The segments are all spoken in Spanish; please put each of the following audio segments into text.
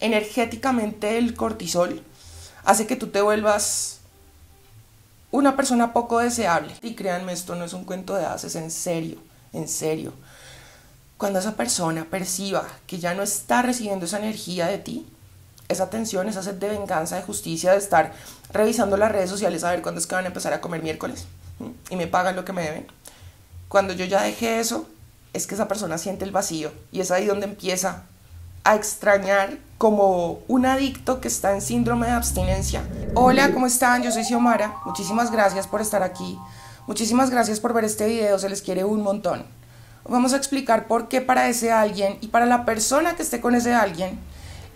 energéticamente el cortisol hace que tú te vuelvas una persona poco deseable. Y créanme, esto no es un cuento de haces, en serio, en serio. Cuando esa persona perciba que ya no está recibiendo esa energía de ti, esa tensión, esa sed de venganza, de justicia, de estar revisando las redes sociales a ver cuándo es que van a empezar a comer miércoles y me pagan lo que me deben. Cuando yo ya dejé eso, es que esa persona siente el vacío y es ahí donde empieza a extrañar como un adicto que está en síndrome de abstinencia. Hola, ¿cómo están? Yo soy Xiomara. Muchísimas gracias por estar aquí. Muchísimas gracias por ver este video, se les quiere un montón. Vamos a explicar por qué para ese alguien y para la persona que esté con ese alguien,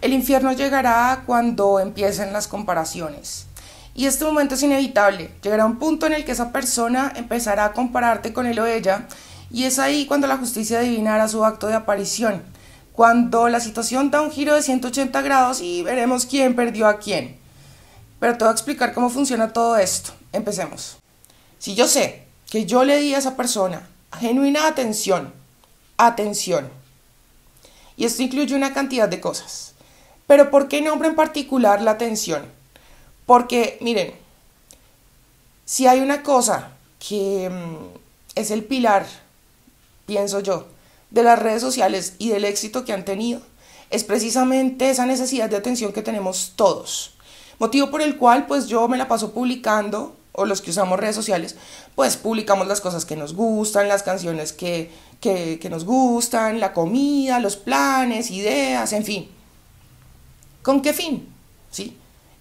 el infierno llegará cuando empiecen las comparaciones. Y este momento es inevitable. Llegará un punto en el que esa persona empezará a compararte con él o ella y es ahí cuando la justicia adivinará su acto de aparición cuando la situación da un giro de 180 grados y veremos quién perdió a quién. Pero te voy a explicar cómo funciona todo esto. Empecemos. Si yo sé que yo le di a esa persona genuina atención, atención, y esto incluye una cantidad de cosas, pero ¿por qué nombro en particular la atención? Porque, miren, si hay una cosa que mm, es el pilar, pienso yo, de las redes sociales y del éxito que han tenido es precisamente esa necesidad de atención que tenemos todos. Motivo por el cual pues yo me la paso publicando, o los que usamos redes sociales, pues publicamos las cosas que nos gustan, las canciones que, que, nos gustan, la comida, los planes, ideas, en fin. ¿Con qué fin? ¿Sí?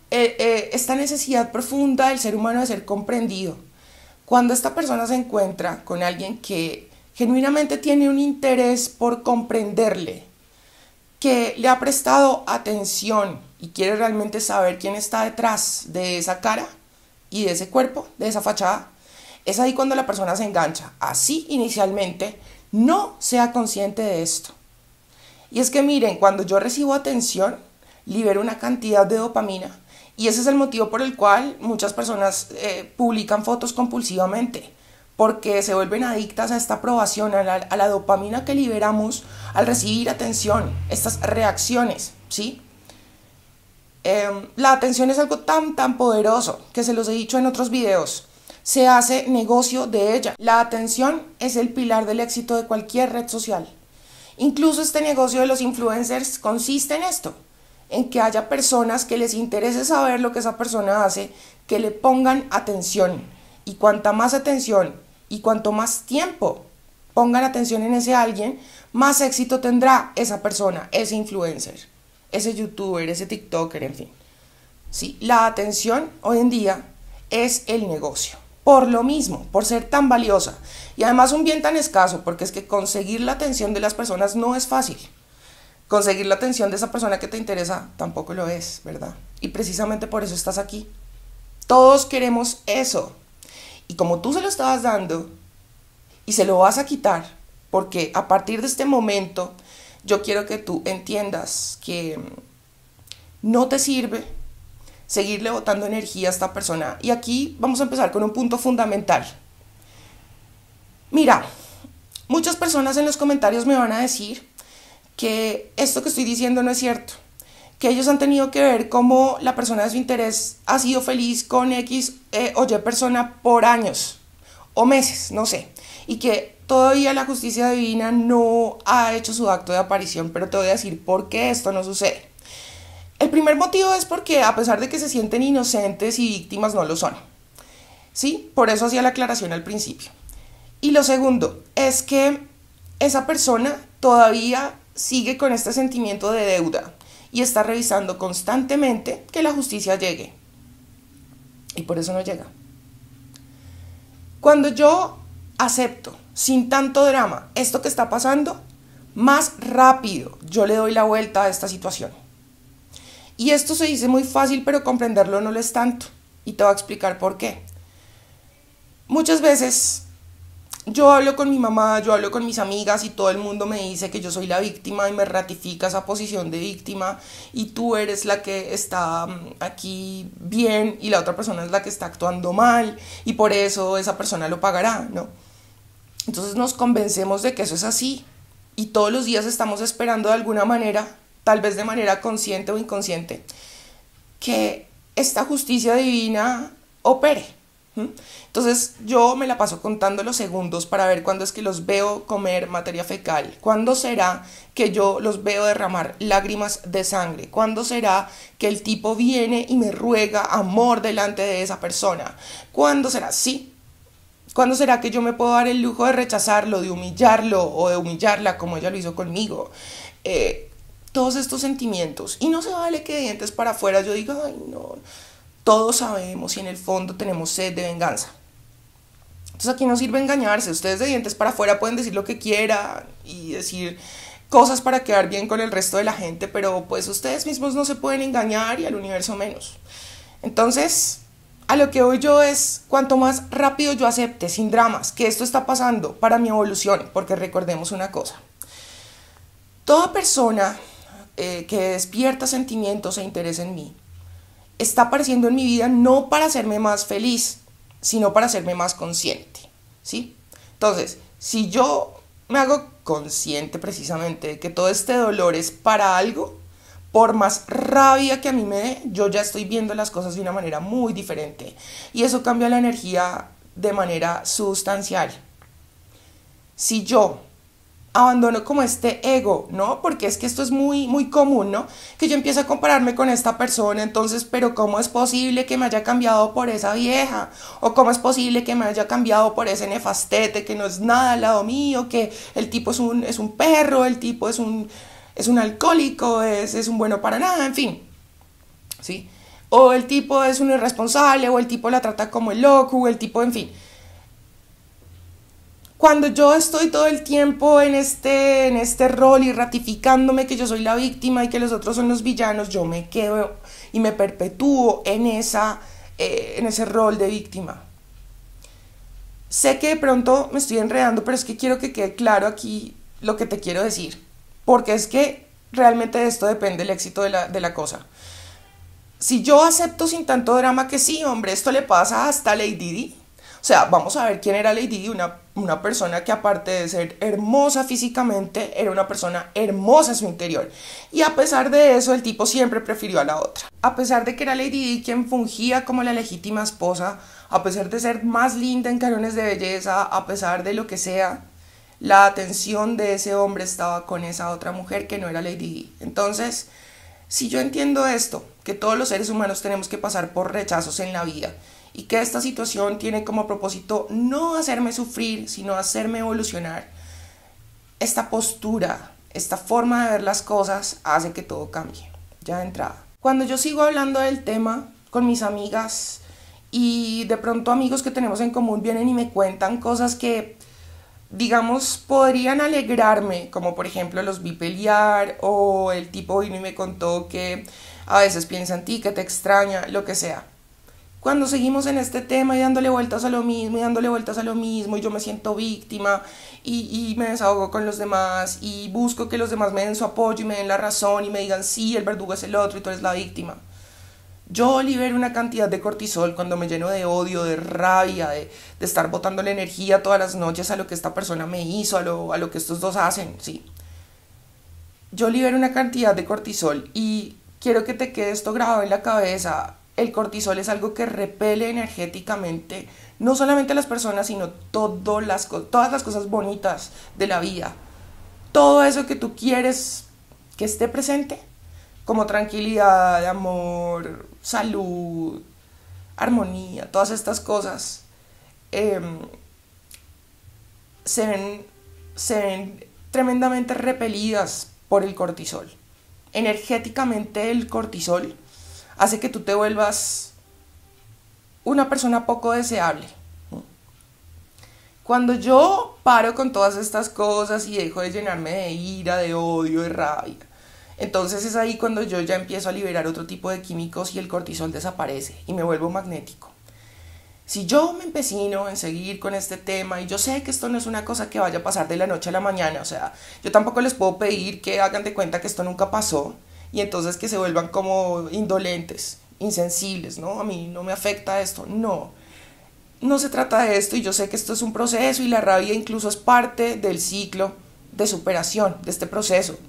Eh, eh, esta necesidad profunda del ser humano de ser comprendido. Cuando esta persona se encuentra con alguien que genuinamente tiene un interés por comprenderle, que le ha prestado atención y quiere realmente saber quién está detrás de esa cara y de ese cuerpo, de esa fachada, es ahí cuando la persona se engancha. Así inicialmente no sea consciente de esto. Y es que miren, cuando yo recibo atención, libero una cantidad de dopamina. Y ese es el motivo por el cual muchas personas eh, publican fotos compulsivamente porque se vuelven adictas a esta aprobación, a la, dopamina que liberamos al recibir atención, estas reacciones, ¿sí? Em, la atención es algo tan, tan poderoso que se los he dicho en otros videos. Se hace negocio de ella. La atención es el pilar del éxito de cualquier red social. Incluso este negocio de los influencers consiste en esto, en que haya personas que les interese saber lo que esa persona hace, que le pongan atención. Y cuanta más atención y cuanto más tiempo pongan atención en ese alguien, más éxito tendrá esa persona, ese influencer, ese youtuber, ese TikToker, en fin. ¿Sí? La atención hoy en día es el negocio. Por lo mismo, por ser tan valiosa y además un bien tan escaso, porque es que conseguir la atención de las personas no es fácil. Conseguir la atención de esa persona que te interesa tampoco lo es, ¿verdad? Y precisamente por eso estás aquí. Todos queremos eso, y como tú se lo estabas dando y se lo vas a quitar, porque a partir de este momento yo quiero que tú entiendas que no te sirve seguirle botando energía a esta persona. Y aquí vamos a empezar con un punto fundamental. Mira, muchas personas en los comentarios me van a decir que esto que estoy diciendo no es cierto que ellos han tenido que ver cómo la persona de su interés ha sido feliz con X eh, o Y persona por años o meses, no sé, y que todavía la justicia divina no ha hecho su acto de aparición, pero te voy a decir por qué esto no sucede. El primer motivo es porque a pesar de que se sienten inocentes y víctimas, no lo son. ¿Sí? Por eso hacía la aclaración al principio. Y lo segundo es que esa persona todavía sigue con este sentimiento de deuda, y está revisando constantemente que la justicia llegue. Y por eso no llega. Cuando yo acepto, sin tanto drama, esto que está pasando, más rápido yo le doy la vuelta a esta situación. Y esto se dice muy fácil, pero comprenderlo no lo es tanto. Y te voy a explicar por qué. Muchas veces yo hablo con mi mamá, yo hablo con mis amigas y todo el mundo me dice que yo soy la víctima y me ratifica esa posición de víctima y tú eres la que está mm, aquí bien y la otra persona es la que está actuando mal y por eso esa persona lo pagará, ¿no? Entonces nos convencemos de que eso es así y todos los días estamos esperando de alguna manera, tal vez de manera consciente o inconsciente, que esta justicia divina opere entonces yo me la paso contando los segundos para ver cuándo es que los veo comer materia fecal, cuándo será que yo los veo derramar lágrimas de sangre, cuándo será que el tipo viene y me ruega amor delante de esa persona, cuándo será, sí, cuándo será que yo me puedo dar el lujo de rechazarlo, de humillarlo o de humillarla como ella lo hizo conmigo. Eh, todos estos sentimientos y no se vale que de dientes para afuera yo diga, ay no todos sabemos y en el fondo tenemos sed de venganza. Entonces aquí no sirve engañarse. Ustedes de dientes para afuera pueden decir lo que quieran y decir cosas para quedar bien con el resto de la gente, pero pues ustedes mismos no se pueden engañar y al universo menos. Entonces, a lo que hoy yo es cuanto más rápido yo acepte, sin dramas, que esto está pasando para mi evolución, porque recordemos una cosa. Toda persona eh, que despierta sentimientos e interés en mí está apareciendo en mi vida no para hacerme más feliz, sino para hacerme más consciente, ¿sí? Entonces, si yo me hago consciente precisamente de que todo este dolor es para algo, por más rabia que a mí me dé, yo ya estoy viendo las cosas de una manera muy diferente. Y eso cambia la energía de manera sustancial. Si yo abandono como este ego, ¿no? Porque es que esto es muy, muy común, ¿no? Que yo empiezo a compararme con esta persona, entonces, pero ¿cómo es posible que me haya cambiado por esa vieja? ¿O cómo es posible que me haya cambiado por ese nefastete que no es nada al lado mío, que el tipo es un, es un perro, el tipo es un, es un alcohólico, es, es un bueno para nada, en fin, ¿sí? O el tipo es un irresponsable, o el tipo la trata como el loco, o el tipo, en fin cuando yo estoy todo el tiempo en este, en este rol y ratificándome que yo soy la víctima y que los otros son los villanos, yo me quedo y me perpetúo en, esa, eh, en ese rol de víctima. Sé que de pronto me estoy enredando, pero es que quiero que quede claro aquí lo que te quiero decir, porque es que realmente de esto depende el éxito de la, cosa. Si yo acepto sin tanto drama que sí, hombre, esto le pasa hasta Lady Di. O sea, vamos a ver quién era Lady Di, una una persona que aparte de ser hermosa físicamente, era una persona hermosa en su interior. Y a pesar de eso, el tipo siempre prefirió a la otra. A pesar de que era Lady Di quien fungía como la legítima esposa, a pesar de ser más linda en carones de belleza, a pesar de lo que sea, la atención de ese hombre estaba con esa otra mujer que no era Lady Di. Entonces, si yo entiendo esto, que todos los seres humanos tenemos que pasar por rechazos en la vida y que esta situación tiene como propósito no hacerme sufrir, sino hacerme evolucionar. Esta postura, esta forma de ver las cosas hace que todo cambie, ya de entrada. Cuando yo sigo hablando del tema con mis amigas y de pronto amigos que tenemos en común vienen y me cuentan cosas que, digamos, podrían alegrarme, como por ejemplo los vi pelear o el tipo vino y me contó que a veces piensa en ti, que te extraña, lo que sea. Cuando seguimos en este tema y dándole vueltas a lo mismo y dándole vueltas a lo mismo y yo me siento víctima y, me desahogo con los demás y busco que los demás me den su apoyo y me den la razón y me digan sí, el verdugo es el otro y tú eres la víctima. Yo libero una cantidad de cortisol cuando me lleno de odio, de rabia, de, estar botando la energía todas las noches a lo que esta persona me hizo, a lo, a lo que estos dos hacen, sí. Yo libero una cantidad de cortisol y quiero que te quede esto grabado en la cabeza. El cortisol es algo que repele energéticamente no solamente a las personas, sino todas las, cosas bonitas de la vida. Todo eso que tú quieres que esté presente, como tranquilidad, amor, salud, armonía, todas estas cosas, em, se ven tremendamente repelidas por el cortisol energéticamente el cortisol hace que tú te vuelvas una persona poco deseable. Cuando yo paro con todas estas cosas y dejo de llenarme de ira, de odio, de rabia, entonces es ahí cuando yo ya empiezo a liberar otro tipo de químicos y el cortisol desaparece y me vuelvo magnético. Si yo me empecino en seguir con este tema y yo sé que esto no es una cosa que vaya a pasar de la noche a la mañana, o sea, yo tampoco les puedo pedir que hagan de cuenta que esto nunca pasó y entonces que se vuelvan como indolentes, insensibles, ¿no? A mí no me afecta esto, no. No se trata de esto y yo sé que esto es un proceso y la rabia incluso es parte del ciclo de superación, de este proceso.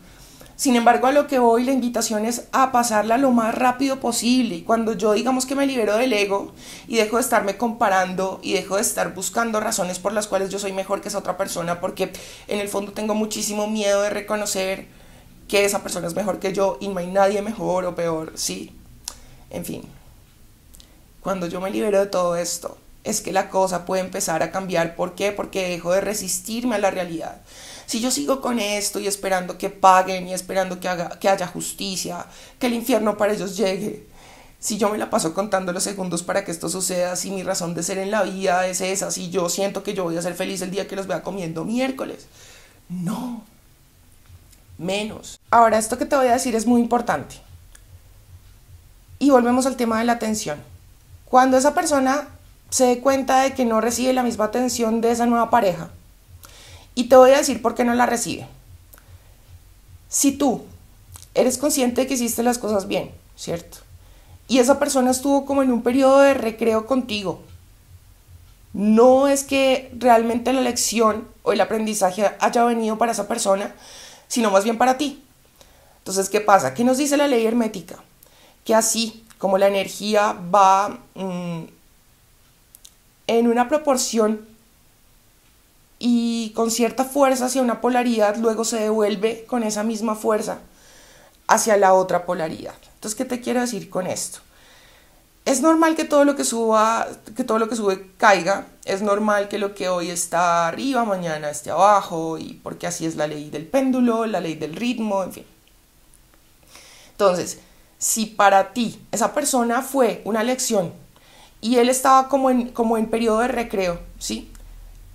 Sin embargo, a lo que voy, la invitación es a pasarla lo más rápido posible. cuando yo digamos que me libero del ego y dejo de estarme comparando y dejo de estar buscando razones por las cuales yo soy mejor que esa otra persona, porque en el fondo tengo muchísimo miedo de reconocer que esa persona es mejor que yo y no hay nadie mejor o peor, sí. En fin, cuando yo me libero de todo esto, es que la cosa puede empezar a cambiar. ¿Por qué? Porque dejo de resistirme a la realidad. Si yo sigo con esto y esperando que paguen y esperando que, haga, que haya justicia, que el infierno para ellos llegue, si yo me la paso contando los segundos para que esto suceda, si mi razón de ser en la vida es esa, si yo siento que yo voy a ser feliz el día que los vea comiendo miércoles, no, menos. Ahora, esto que te voy a decir es muy importante. Y volvemos al tema de la atención. Cuando esa persona se dé cuenta de que no recibe la misma atención de esa nueva pareja. Y te voy a decir por qué no la recibe. Si tú eres consciente de que hiciste las cosas bien, ¿cierto? Y esa persona estuvo como en un periodo de recreo contigo. No es que realmente la lección o el aprendizaje haya venido para esa persona, sino más bien para ti. Entonces, ¿qué pasa? ¿Qué nos dice la ley hermética? Que así como la energía va mm, en una proporción y con cierta fuerza hacia una polaridad, luego se devuelve con esa misma fuerza hacia la otra polaridad. Entonces, ¿qué te quiero decir con esto? Es normal que todo lo que suba, que todo lo que sube caiga, es normal que lo que hoy está arriba mañana esté abajo y porque así es la ley del péndulo, la ley del ritmo, en fin. Entonces, si para ti esa persona fue una lección y él estaba como en, como en periodo de recreo, ¿sí?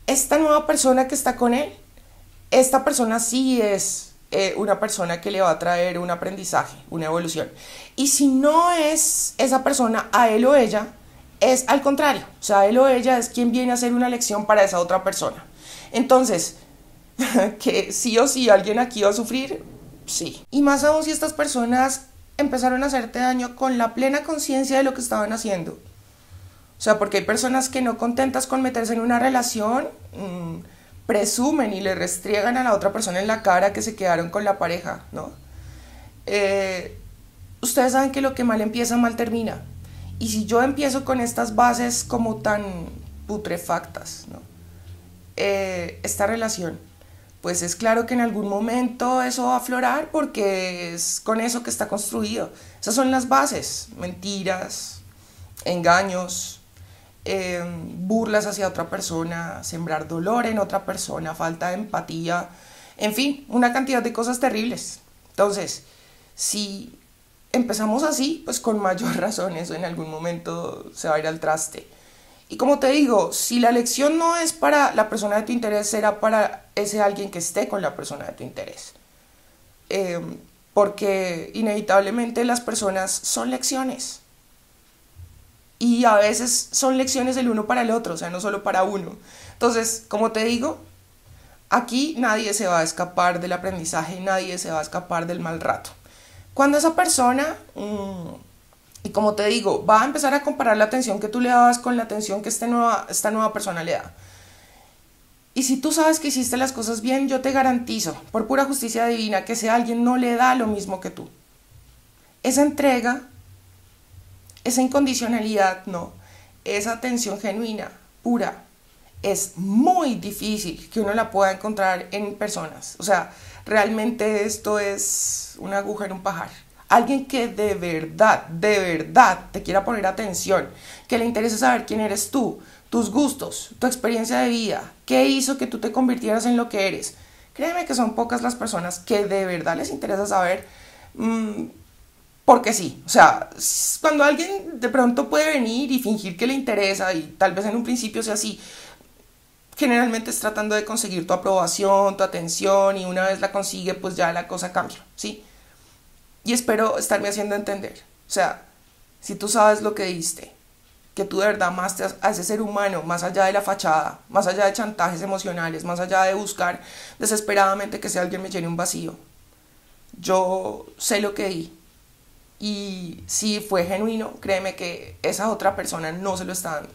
Esta nueva persona que está con él, esta persona sí es eh, una persona que le va a traer un aprendizaje, una evolución. Y si no es esa persona a él o ella, es al contrario. O sea, él o ella es quien viene a hacer una lección para esa otra persona. Entonces, que sí o sí alguien aquí va a sufrir, sí. Y más aún si estas personas empezaron a hacerte daño con la plena conciencia de lo que estaban haciendo. O sea, porque hay personas que no contentas con meterse en una relación, mm, presumen y le restriegan a la otra persona en la cara que se quedaron con la pareja, ¿no? Eh, ustedes saben que lo que mal empieza, mal termina. Y si yo empiezo con estas bases como tan putrefactas, ¿no? Eh, esta relación, pues es claro que en algún momento eso va a aflorar porque es con eso que está construido. Esas son las bases, mentiras, engaños, eh, burlas hacia otra persona, sembrar dolor en otra persona, falta de empatía, en fin, una cantidad de cosas terribles. Entonces, si empezamos así, pues con mayor razón eso en algún momento se va a ir al traste. Y como te digo, si la lección no es para la persona de tu interés, será para ese alguien que esté con la persona de tu interés. Eh, porque inevitablemente las personas son lecciones y a veces son lecciones del uno para el otro, o sea, no solo para uno. Entonces, como te digo, aquí nadie se va a escapar del aprendizaje, nadie se va a escapar del mal rato. Cuando esa persona, mm, y como te digo, va a empezar a comparar la atención que tú le dabas con la atención que este nueva, esta nueva persona le da. Y si tú sabes que hiciste las cosas bien, yo te garantizo, por pura justicia divina, que sea alguien no le da lo mismo que tú. Esa entrega esa incondicionalidad no, esa atención genuina, pura, es muy difícil que uno la pueda encontrar en personas. O sea, realmente esto es una aguja en un pajar. Alguien que de verdad, de verdad te quiera poner atención, que le interese saber quién eres tú, tus gustos, tu experiencia de vida, qué hizo que tú te convirtieras en lo que eres. Créeme que son pocas las personas que de verdad les interesa saber mm, porque sí. O sea, cuando alguien de pronto puede venir y fingir que le interesa y tal vez en un principio sea así, generalmente es tratando de conseguir tu aprobación, tu atención y una vez la consigue, pues ya la cosa cambia, ¿sí? Y espero estarme haciendo entender. O sea, si tú sabes lo que diste, que tú de verdad más te hace ser humano, más allá de la fachada, más allá de chantajes emocionales, más allá de buscar desesperadamente que sea alguien me llene un vacío. Yo sé lo que di, y si fue genuino, créeme que esa otra persona no se lo está dando.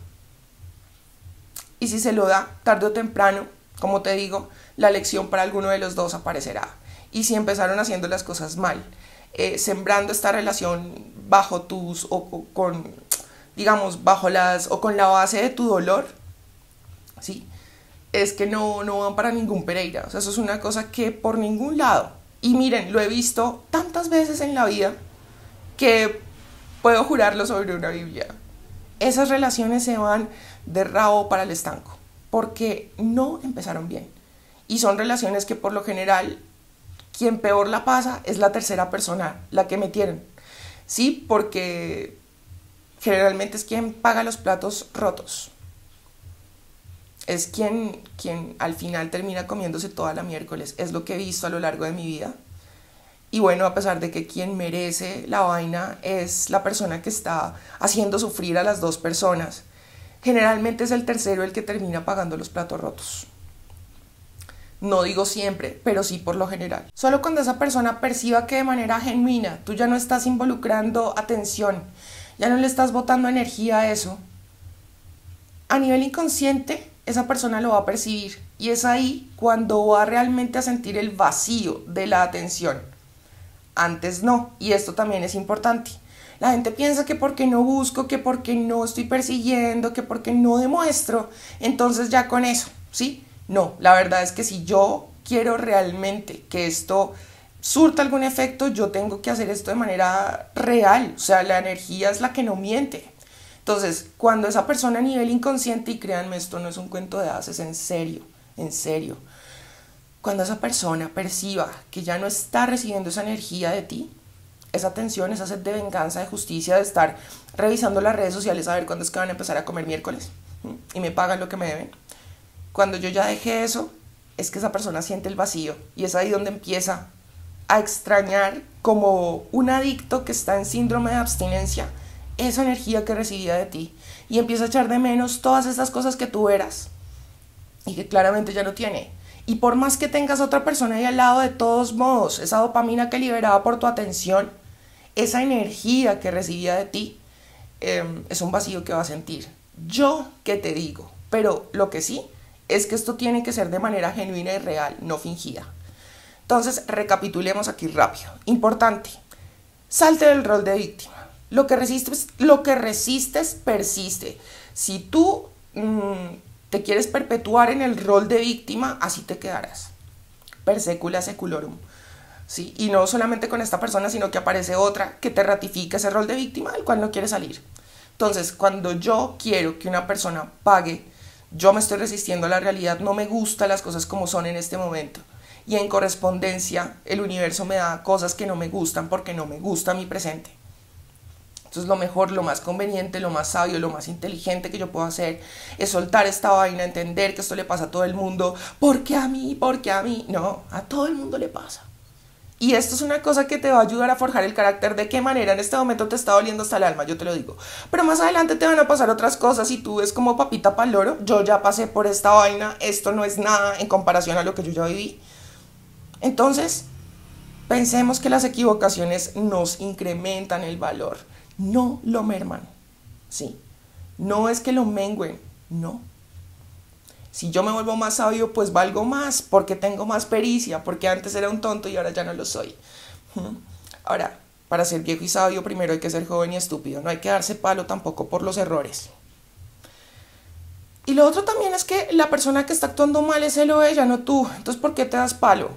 Y si se lo da, tarde o temprano, como te digo, la lección para alguno de los dos aparecerá. Y si empezaron haciendo las cosas mal, eh, sembrando esta relación bajo tus o, con, digamos, bajo las o con la base de tu dolor, ¿sí? Es que no, no van para ningún Pereira. O sea, eso es una cosa que por ningún lado. Y miren, lo he visto tantas veces en la vida que puedo jurarlo sobre una Biblia. Esas relaciones se van de rabo para el estanco, porque no empezaron bien. Y son relaciones que por lo general quien peor la pasa es la tercera persona, la que metieron. Sí, porque generalmente es quien paga los platos rotos. Es quien, quien al final termina comiéndose toda la miércoles. Es lo que he visto a lo largo de mi vida. Y bueno, a pesar de que quien merece la vaina es la persona que está haciendo sufrir a las dos personas, generalmente es el tercero el que termina pagando los platos rotos. No digo siempre, pero sí por lo general. Solo cuando esa persona perciba que de manera genuina tú ya no estás involucrando atención, ya no le estás botando energía a eso, a nivel inconsciente esa persona lo va a percibir y es ahí cuando va realmente a sentir el vacío de la atención antes no. Y esto también es importante. La gente piensa que porque no busco, que porque no estoy persiguiendo, que porque no demuestro, entonces ya con eso, ¿sí? No, la verdad es que si yo quiero realmente que esto surta algún efecto, yo tengo que hacer esto de manera real, o sea, la energía es la que no miente. Entonces, cuando esa persona a nivel inconsciente, y créanme, esto no es un cuento de haces, en serio, en serio, cuando esa persona perciba que ya no está recibiendo esa energía de ti, esa tensión, esa sed de venganza, de justicia, de estar revisando las redes sociales a ver cuándo es que van a empezar a comer miércoles y me pagan lo que me deben. Cuando yo ya dejé eso, es que esa persona siente el vacío y es ahí donde empieza a extrañar como un adicto que está en síndrome de abstinencia esa energía que recibía de ti y empieza a echar de menos todas esas cosas que tú eras y que claramente ya no tiene. Y por más que tengas otra persona ahí al lado, de todos modos, esa dopamina que liberaba por tu atención, esa energía que recibía de ti, em, es un vacío que va a sentir. Yo ¿qué te digo, pero lo que sí es que esto tiene que ser de manera genuina y real, no fingida. Entonces, recapitulemos aquí rápido. Importante, salte del rol de víctima. Lo que resistes, lo que resistes persiste. Si tú mm, te quieres perpetuar en el rol de víctima, así te quedarás. persecula seculorum. ¿Sí? Y no solamente con esta persona, sino que aparece otra que te ratifica ese rol de víctima del cual no quieres salir. Entonces, cuando yo quiero que una persona pague, yo me estoy resistiendo a la realidad, no me gustan las cosas como son en este momento. Y en correspondencia, el universo me da cosas que no me gustan porque no me gusta mi presente es lo mejor, lo más conveniente, lo más sabio, lo más inteligente que yo puedo hacer es soltar esta vaina, entender que esto le pasa a todo el mundo. porque a mí? ¿Por qué a mí? No, a todo el mundo le pasa. Y esto es una cosa que te va a ayudar a forjar el carácter de qué manera en este momento te está doliendo hasta el alma, yo te lo digo. Pero más adelante te van a pasar otras cosas y tú ves como papita pal loro, yo ya pasé por esta vaina, esto no es nada en comparación a lo que yo ya viví. Entonces, pensemos que las equivocaciones nos incrementan el valor no lo merman. Sí. No es que lo mengüen, no. Si yo me vuelvo más sabio, pues valgo más, porque tengo más pericia, porque antes era un tonto y ahora ya no lo soy. Ahora, para ser viejo y sabio primero hay que ser joven y estúpido, no hay que darse palo tampoco por los errores. Y lo otro también es que la persona que está actuando mal es él o ella, no tú. Entonces, ¿por qué te das palo?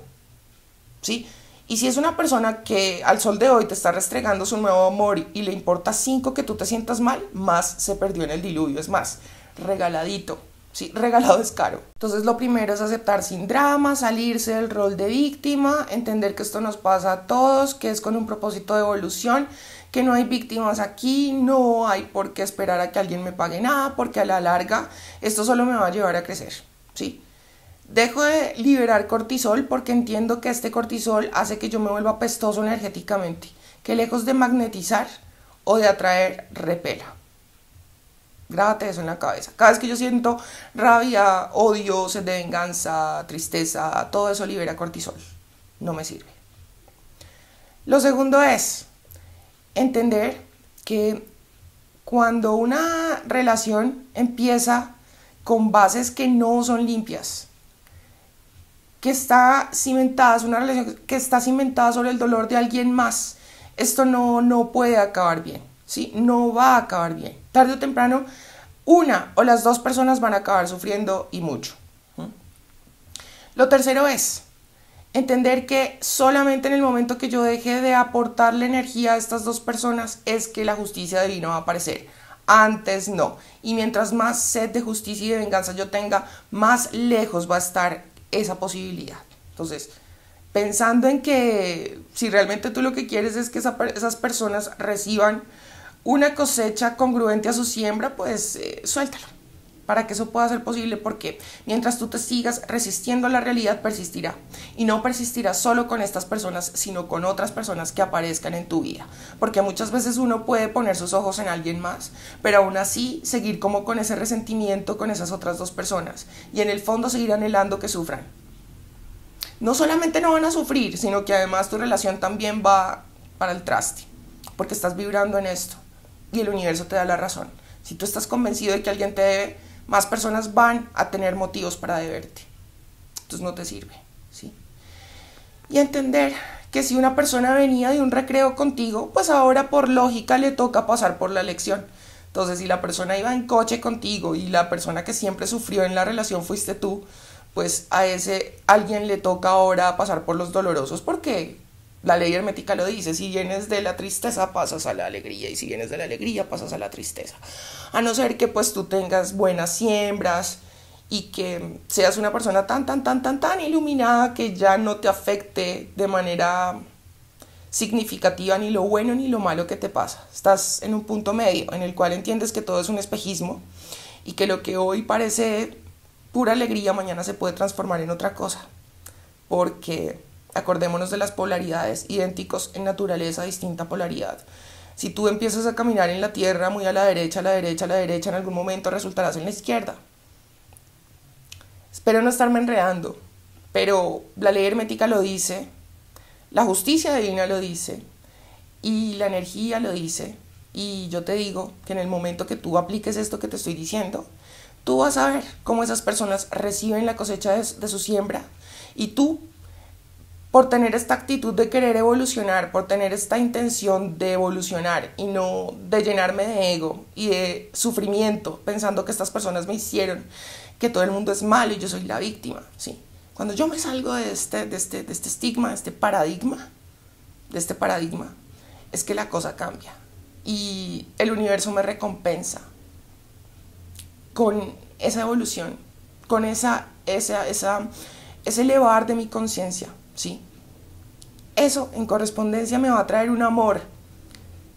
¿Sí? Y si es una persona que al sol de hoy te está restregando su nuevo amor y le importa cinco que tú te sientas mal, más se perdió en el diluvio, es más, regaladito. Sí, regalado es caro. Entonces lo primero es aceptar sin drama, salirse del rol de víctima, entender que esto nos pasa a todos, que es con un propósito de evolución, que no hay víctimas aquí, no hay por qué esperar a que alguien me pague nada, porque a la larga esto solo me va a llevar a crecer. ¿sí? Dejo de liberar cortisol porque entiendo que este cortisol hace que yo me vuelva apestoso energéticamente, que lejos de magnetizar o de atraer, repela. Grábate eso en la cabeza. Cada vez que yo siento rabia, odio, sed de venganza, tristeza, todo eso libera cortisol. No me sirve. Lo segundo es entender que cuando una relación empieza con bases que no son limpias, está cimentada, es una relación que está cimentada sobre el dolor de alguien más, esto no, no puede acabar bien, ¿sí? No va a acabar bien. Tarde o temprano, una o las dos personas van a acabar sufriendo y mucho. Lo tercero es entender que solamente en el momento que yo deje de aportar la energía a estas dos personas es que la justicia divina va a aparecer. Antes no. Y mientras más sed de justicia y de venganza yo tenga, más lejos va a estar esa posibilidad. Entonces, pensando en que si realmente tú lo que quieres es que esas personas reciban una cosecha congruente a su siembra, pues eh, suéltalo para que eso pueda ser posible, porque mientras tú te sigas resistiendo a la realidad, persistirá. Y no persistirá solo con estas personas, sino con otras personas que aparezcan en tu vida. Porque muchas veces uno puede poner sus ojos en alguien más, pero aún así seguir como con ese resentimiento con esas otras dos personas. Y en el fondo seguir anhelando que sufran. No solamente no van a sufrir, sino que además tu relación también va para el traste, porque estás vibrando en esto y el universo te da la razón. Si tú estás convencido de que alguien te debe, más personas van a tener motivos para deberte. Entonces no te sirve, ¿sí? Y entender que si una persona venía de un recreo contigo, pues ahora por lógica le toca pasar por la lección. Entonces, si la persona iba en coche contigo y la persona que siempre sufrió en la relación fuiste tú, pues a ese alguien le toca ahora pasar por los dolorosos porque la ley hermética lo dice, si vienes de la tristeza pasas a la alegría y si vienes de la alegría pasas a la tristeza. A no ser que pues tú tengas buenas siembras y que seas una persona tan, tan, tan, tan, tan iluminada que ya no te afecte de manera significativa ni lo bueno ni lo malo que te pasa. Estás en un punto medio en el cual entiendes que todo es un espejismo y que lo que hoy parece pura alegría mañana se puede transformar en otra cosa. Porque Acordémonos de las polaridades, idénticos en naturaleza, distinta polaridad. Si tú empiezas a caminar en la tierra muy a la derecha, a la derecha, a la derecha, en algún momento resultarás en la izquierda. Espero no estarme enredando, pero la ley hermética lo dice, la justicia divina lo dice y la energía lo dice. Y yo te digo que en el momento que tú apliques esto que te estoy diciendo, tú vas a ver cómo esas personas reciben la cosecha de, su siembra y tú por tener esta actitud de querer evolucionar, por tener esta intención de evolucionar y no de llenarme de ego y de sufrimiento, pensando que estas personas me hicieron, que todo el mundo es malo y yo soy la víctima. ¿sí? Cuando yo me salgo de este, de este, de este estigma, de este paradigma, de este paradigma, es que la cosa cambia y el universo me recompensa con esa evolución, con esa, esa, esa, ese elevar de mi conciencia ¿sí? Eso en correspondencia me va a traer un amor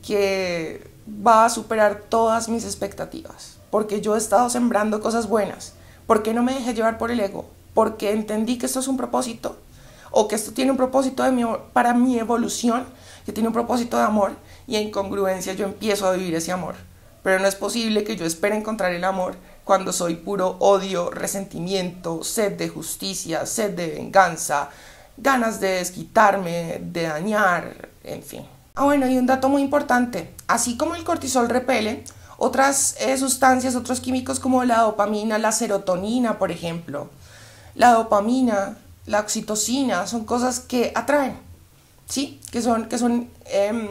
que va a superar todas mis expectativas, porque yo he estado sembrando cosas buenas, porque no me dejé llevar por el ego, porque entendí que esto es un propósito, o que esto tiene un propósito para mi evolución, que tiene un propósito de amor, y en congruencia yo empiezo a vivir ese amor. Pero no es posible que yo espere encontrar el amor cuando soy puro odio, resentimiento, sed de justicia, sed de venganza, ganas de desquitarme, de dañar, en fin. Ah, bueno, y un dato muy importante, así como el cortisol repele, otras eh, sustancias, otros químicos como la dopamina, la serotonina, por ejemplo, la dopamina, la oxitocina, son cosas que atraen, ¿sí? Que son, que son em,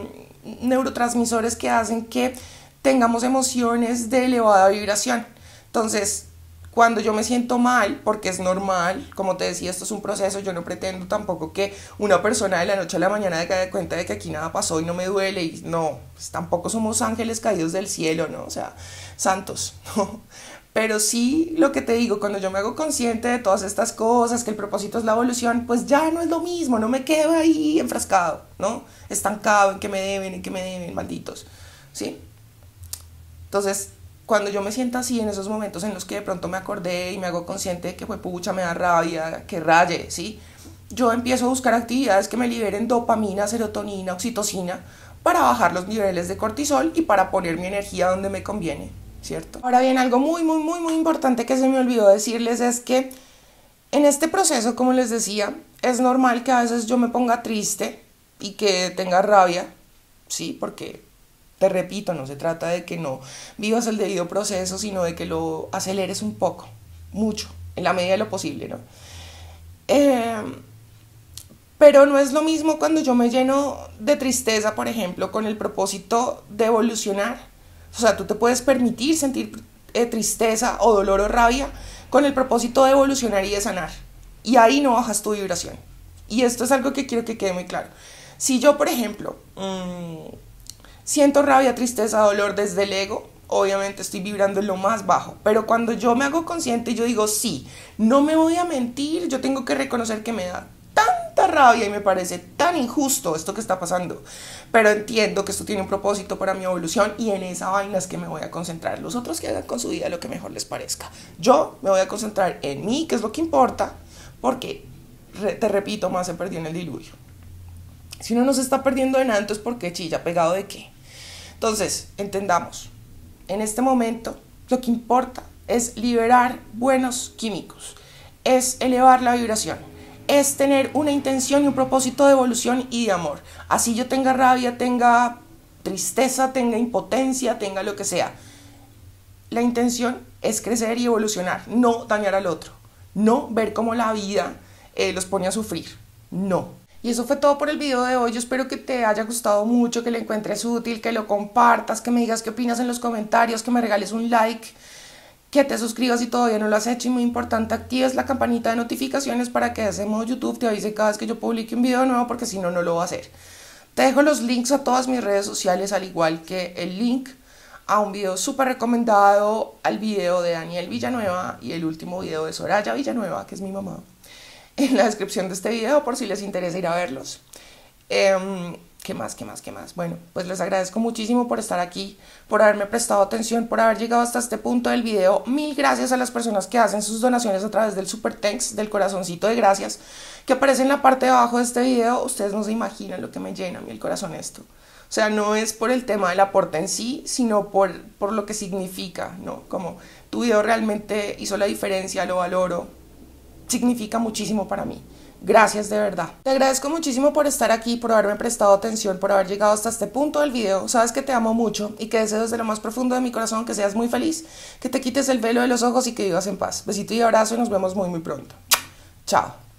neurotransmisores que hacen que tengamos emociones de elevada vibración. Entonces, cuando yo me siento mal, porque es normal, como te decía, esto es un proceso, yo no pretendo tampoco que una persona de la noche a la mañana de cuenta de que aquí nada pasó y no me duele, y no, pues tampoco somos ángeles caídos del cielo, ¿no? O sea, santos, ¿no? Pero sí, lo que te digo, cuando yo me hago consciente de todas estas cosas, que el propósito es la evolución, pues ya no es lo mismo, no me quedo ahí enfrascado, ¿no? Estancado en que me deben, en que me deben, malditos, ¿sí? Entonces, cuando yo me siento así, en esos momentos en los que de pronto me acordé y me hago consciente de que fue pucha, me da rabia, que raye, ¿sí? Yo empiezo a buscar actividades que me liberen dopamina, serotonina, oxitocina, para bajar los niveles de cortisol y para poner mi energía donde me conviene, ¿cierto? Ahora bien, algo muy, muy, muy, muy importante que se me olvidó decirles es que en este proceso, como les decía, es normal que a veces yo me ponga triste y que tenga rabia, ¿sí? Porque te repito, no se trata de que no vivas el debido proceso, sino de que lo aceleres un poco, mucho, en la medida de lo posible, ¿no? Em, pero no es lo mismo cuando yo me lleno de tristeza, por ejemplo, con el propósito de evolucionar. O sea, tú te puedes permitir sentir eh, tristeza o dolor o rabia con el propósito de evolucionar y de sanar. Y ahí no bajas tu vibración. Y esto es algo que quiero que quede muy claro. Si yo, por ejemplo, mm, Siento rabia, tristeza, dolor desde el ego. Obviamente estoy vibrando en lo más bajo, pero cuando yo me hago consciente, yo digo, sí, no me voy a mentir, yo tengo que reconocer que me da tanta rabia y me parece tan injusto esto que está pasando, pero entiendo que esto tiene un propósito para mi evolución y en esa vaina es que me voy a concentrar. Los otros que hagan con su vida lo que mejor les parezca. Yo me voy a concentrar en mí, que es lo que importa, porque, te repito, más se perdió en el diluvio. Si uno no se está perdiendo en nada, entonces ¿por chilla? ¿Pegado de qué? Entonces, entendamos, en este momento lo que importa es liberar buenos químicos, es elevar la vibración, es tener una intención y un propósito de evolución y de amor. Así yo tenga rabia, tenga tristeza, tenga impotencia, tenga lo que sea. La intención es crecer y evolucionar, no dañar al otro, no ver cómo la vida eh, los pone a sufrir, no. Y eso fue todo por el video de hoy. Yo espero que te haya gustado mucho, que lo encuentres útil, que lo compartas, que me digas qué opinas en los comentarios, que me regales un like, que te suscribas si todavía no lo has hecho. Y muy importante, actives la campanita de notificaciones para que de ese modo YouTube te avise cada vez que yo publique un video nuevo, porque si no, no lo va a hacer. Te dejo los links a todas mis redes sociales, al igual que el link a un video súper recomendado, al video de Daniel Villanueva y el último video de Soraya Villanueva, que es mi mamá en la descripción de este video por si les interesa ir a verlos. Em, ¿Qué más? ¿Qué más? ¿Qué más? Bueno, pues les agradezco muchísimo por estar aquí, por haberme prestado atención, por haber llegado hasta este punto del video. Mil gracias a las personas que hacen sus donaciones a través del Super Thanks, del corazoncito de gracias, que aparece en la parte de abajo de este video. Ustedes no se imaginan lo que me llena a mí el corazón esto. O sea, no es por el tema del aporte en sí, sino por, por lo que significa, ¿no? Como tu video realmente hizo la diferencia, lo valoro, significa muchísimo para mí. Gracias de verdad. Te agradezco muchísimo por estar aquí, por haberme prestado atención, por haber llegado hasta este punto del video. Sabes que te amo mucho y que deseo desde lo más profundo de mi corazón que seas muy feliz, que te quites el velo de los ojos y que vivas en paz. Besito y abrazo y nos vemos muy muy pronto. Chao.